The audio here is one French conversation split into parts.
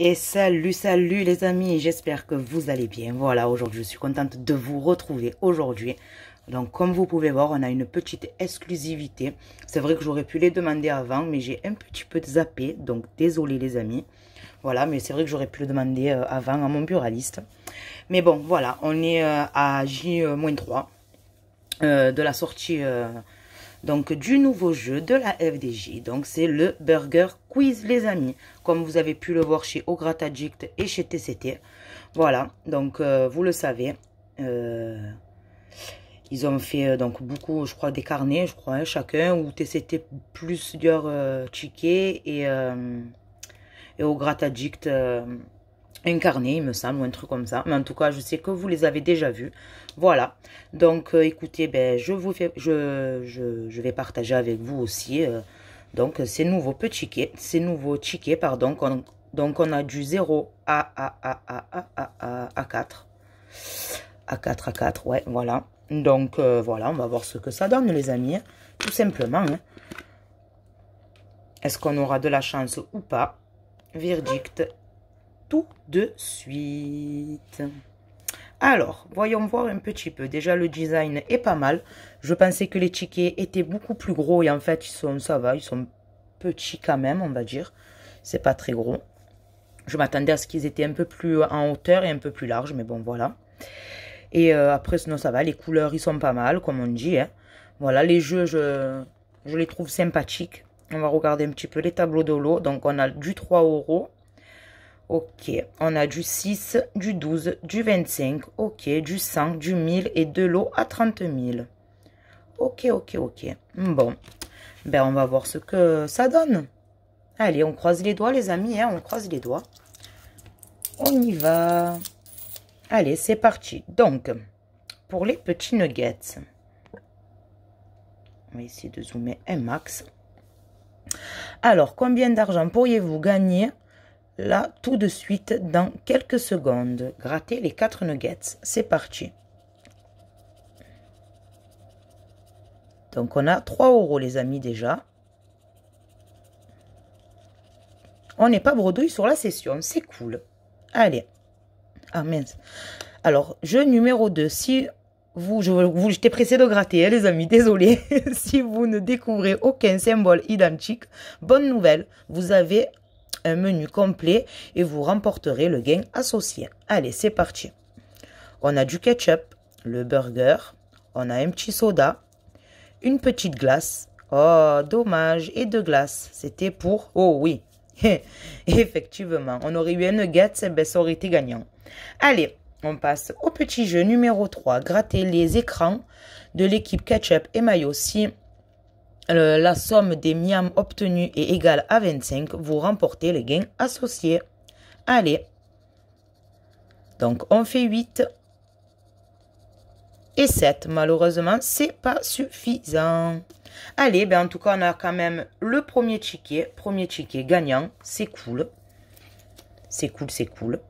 Et salut, salut les amis, j'espère que vous allez bien. Voilà, aujourd'hui, je suis contente de vous retrouver aujourd'hui. Donc, comme vous pouvez voir, on a une petite exclusivité. C'est vrai que j'aurais pu les demander avant, mais j'ai un petit peu zappé. Donc, désolé les amis. Voilà, mais c'est vrai que j'aurais pu le demander euh, avant à mon buraliste. Mais bon, voilà, on est euh, à J-3 euh, de la sortie donc du nouveau jeu de la FDJ. Donc c'est le Burger Quiz les amis, comme vous avez pu le voir chez Ograt Addict et chez TCT. Voilà, donc euh, vous le savez. Euh, ils ont fait euh, donc beaucoup, je crois, des carnets, je crois, hein, chacun, Ou TCT plusieurs euh, tickets et, et Ograt un carnet, il me semble, ou un truc comme ça. Mais en tout cas, je sais que vous les avez déjà vus. Voilà. Donc, euh, écoutez, ben, je, vous fais, je, je, vais partager avec vous aussi euh, donc ces nouveaux petits tickets. Ces nouveaux tickets, pardon. donc, on a du 0 à, à, à, à, à 4. À 4, à 4, ouais, voilà. Donc, euh, voilà, on va voir ce que ça donne, les amis. Hein. Tout simplement. Hein. Est-ce qu'on aura de la chance ou pas Verdict tout de suite. Alors, voyons voir un petit peu. Déjà, le design est pas mal. Je pensais que les tickets étaient beaucoup plus gros et en fait, ils sont, ça va, ils sont petits quand même, on va dire. C'est pas très gros. Je m'attendais à ce qu'ils étaient un peu plus euh, en hauteur et un peu plus large. mais bon, voilà. Et euh, après, sinon, ça va. Les couleurs, ils sont pas mal, comme on dit. Hein. Voilà, les jeux, je, je les trouve sympathiques. On va regarder un petit peu les tableaux de l'eau. Donc, on a du 3 euros Ok, on a du 6, du 12, du 25, ok, du 100, du 1000 et de l'eau à 30 000. Ok, ok, ok. Bon, ben on va voir ce que ça donne. Allez, on croise les doigts les amis, hein, on croise les doigts. On y va. Allez, c'est parti. Donc, pour les petits nuggets, on va essayer de zoomer un max. Alors, combien d'argent pourriez-vous gagner là tout de suite dans quelques secondes. Grattez les quatre nuggets. C'est parti. Donc on a 3 euros les amis déjà. On n'est pas bredouille sur la session, c'est cool. Allez. Ah mince. Alors, jeu numéro 2. Si vous, je, vous, j'étais pressé de gratter, hein, les amis, désolé. si vous ne découvrez aucun symbole identique, bonne nouvelle, vous avez menu complet et vous remporterez le gain associé. Allez, c'est parti. On a du ketchup, le burger, on a un petit soda, une petite glace. Oh, dommage, et de glace, C'était pour... Oh oui, effectivement, on aurait eu une guette, eh ben, ça aurait été gagnant. Allez, on passe au petit jeu numéro 3, gratter les écrans de l'équipe ketchup et mayo. Si euh, la somme des miams obtenus est égale à 25, vous remportez les gains associés. Allez. Donc on fait 8 et 7. Malheureusement, c'est pas suffisant. Allez, ben en tout cas, on a quand même le premier ticket. Premier ticket gagnant, c'est cool. C'est cool, c'est cool.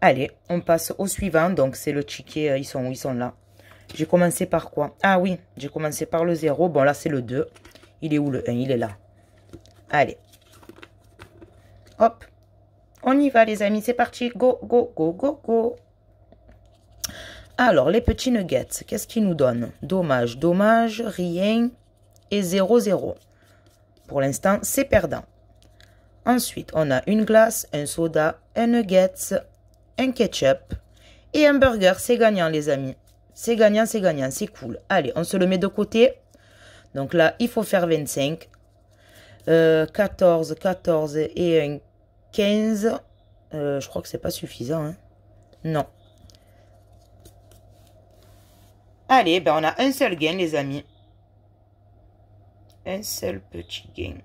Allez, on passe au suivant. Donc, c'est le ticket, euh, ils sont Ils sont là. J'ai commencé par quoi Ah oui, j'ai commencé par le 0. Bon, là, c'est le 2. Il est où le 1 Il est là. Allez. Hop. On y va, les amis. C'est parti. Go, go, go, go, go. Alors, les petits nuggets, qu'est-ce qu'ils nous donnent Dommage, dommage, rien et 0, 0. Pour l'instant, c'est perdant. Ensuite, on a une glace, un soda, un nuggets, un ketchup et un burger. C'est gagnant, les amis. C'est gagnant, c'est gagnant, c'est cool. Allez, on se le met de côté. Donc là, il faut faire 25. 14, 14 et un 15. Euh, je crois que c'est pas suffisant. Hein. Non. Allez, ben on a un seul gain, les amis. Un seul petit gain.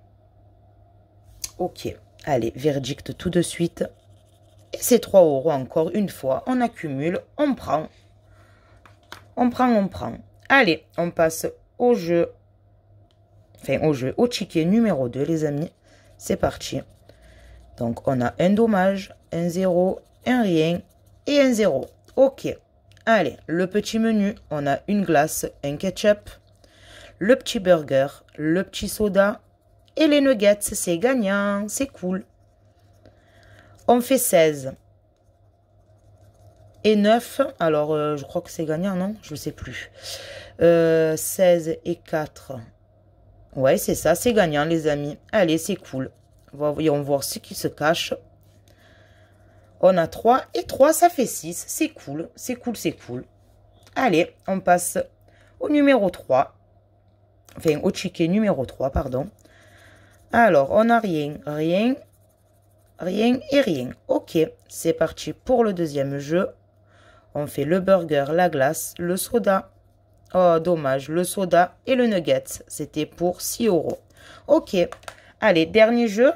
Ok. Allez, verdict tout de suite. Et ces 3 euros encore une fois. On accumule, on prend. On prend, on prend. Allez, on passe au jeu. Enfin, au jeu, au ticket numéro 2, les amis. C'est parti. Donc, on a un dommage, un zéro, un rien et un 0. Ok. Allez, le petit menu, on a une glace, un ketchup, le petit burger, le petit soda et les nuggets. C'est gagnant, c'est cool. On fait 16 et 9. Alors, euh, je crois que c'est gagnant, non Je ne sais plus. 16 euh, et 4, Ouais, c'est ça, c'est gagnant, les amis. Allez, c'est cool. Voyons voir ce qui se cache. On a 3 et 3, ça fait 6. C'est cool, c'est cool, c'est cool. Allez, on passe au numéro 3. Enfin, au ticket numéro 3, pardon. Alors, on n'a rien, rien, rien et rien. Ok, c'est parti pour le deuxième jeu. On fait le burger, la glace, le soda. Oh, dommage, le soda et le nuggets, C'était pour 6 euros. Ok, allez, dernier jeu.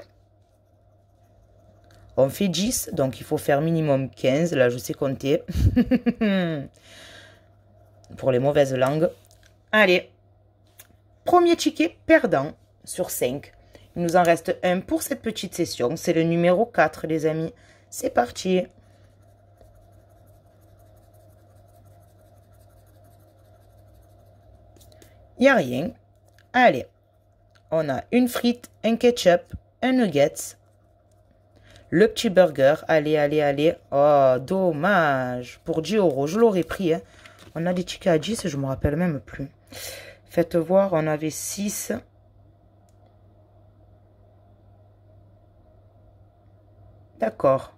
On fait 10, donc il faut faire minimum 15. Là, je sais compter. pour les mauvaises langues. Allez, premier ticket perdant sur 5. Il nous en reste un pour cette petite session. C'est le numéro 4, les amis. C'est parti Il a rien. Allez, on a une frite, un ketchup, un nuggets, le petit burger. Allez, allez, allez. Oh, dommage. Pour 10 euros, je l'aurais pris. Hein. On a des tickets à 10, je ne me rappelle même plus. Faites voir, on avait 6. D'accord.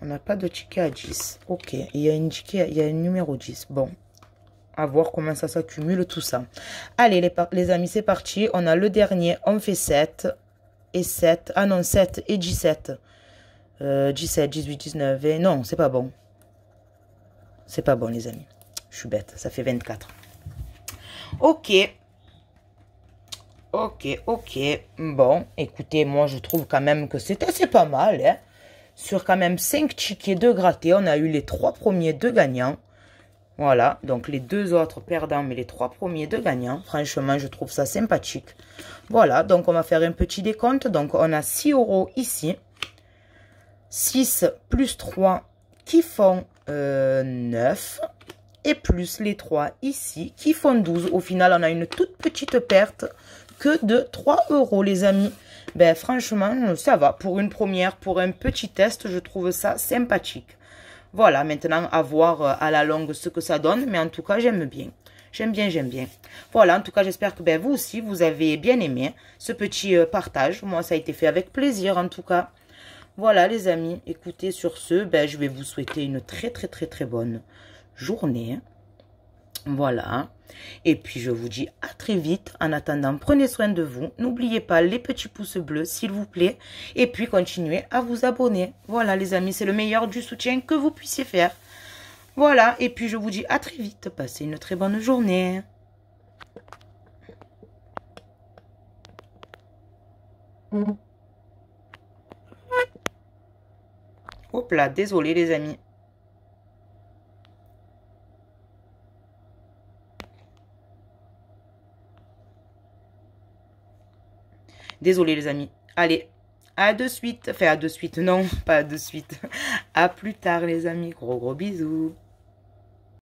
On n'a pas de ticket à 10. Ok, il y a il y a un numéro 10. Bon à voir comment ça s'accumule tout ça. Allez les, amis, c'est parti. On a le dernier, on fait 7 et 7. Ah non, 7 et 17. 17, 18, 19 et... Non, c'est pas bon. C'est pas bon les amis. Je suis bête, ça fait 24. Ok. Ok, ok. Bon, écoutez, moi je trouve quand même que c'est assez pas mal. Hein. Sur quand même 5 tickets de grattés, on a eu les 3 premiers, de gagnants. Voilà, donc les deux autres perdants, mais les trois premiers de gagnants. Franchement, je trouve ça sympathique. Voilà, donc on va faire un petit décompte. Donc on a 6 euros ici. 6 plus 3 qui font 9. Euh, Et plus les 3 ici qui font 12. Au final, on a une toute petite perte que de 3 euros, les amis. Ben franchement, ça va. Pour une première, pour un petit test, je trouve ça sympathique. Voilà, maintenant à voir euh, à la longue ce que ça donne, mais en tout cas j'aime bien. J'aime bien, j'aime bien. Voilà, en tout cas, j'espère que ben, vous aussi, vous avez bien aimé hein, ce petit euh, partage. Moi, ça a été fait avec plaisir, en tout cas. Voilà, les amis, écoutez, sur ce, ben, je vais vous souhaiter une très, très, très, très bonne journée. Hein. Voilà. Et puis je vous dis à très vite. En attendant, prenez soin de vous. N'oubliez pas les petits pouces bleus, s'il vous plaît. Et puis continuez à vous abonner. Voilà les amis, c'est le meilleur du soutien que vous puissiez faire. Voilà, et puis je vous dis à très vite. Passez une très bonne journée. Hop là, désolé les amis. Désolé les amis. Allez, à de suite. Enfin, à de suite, non, pas de suite. À plus tard les amis. Gros gros bisous.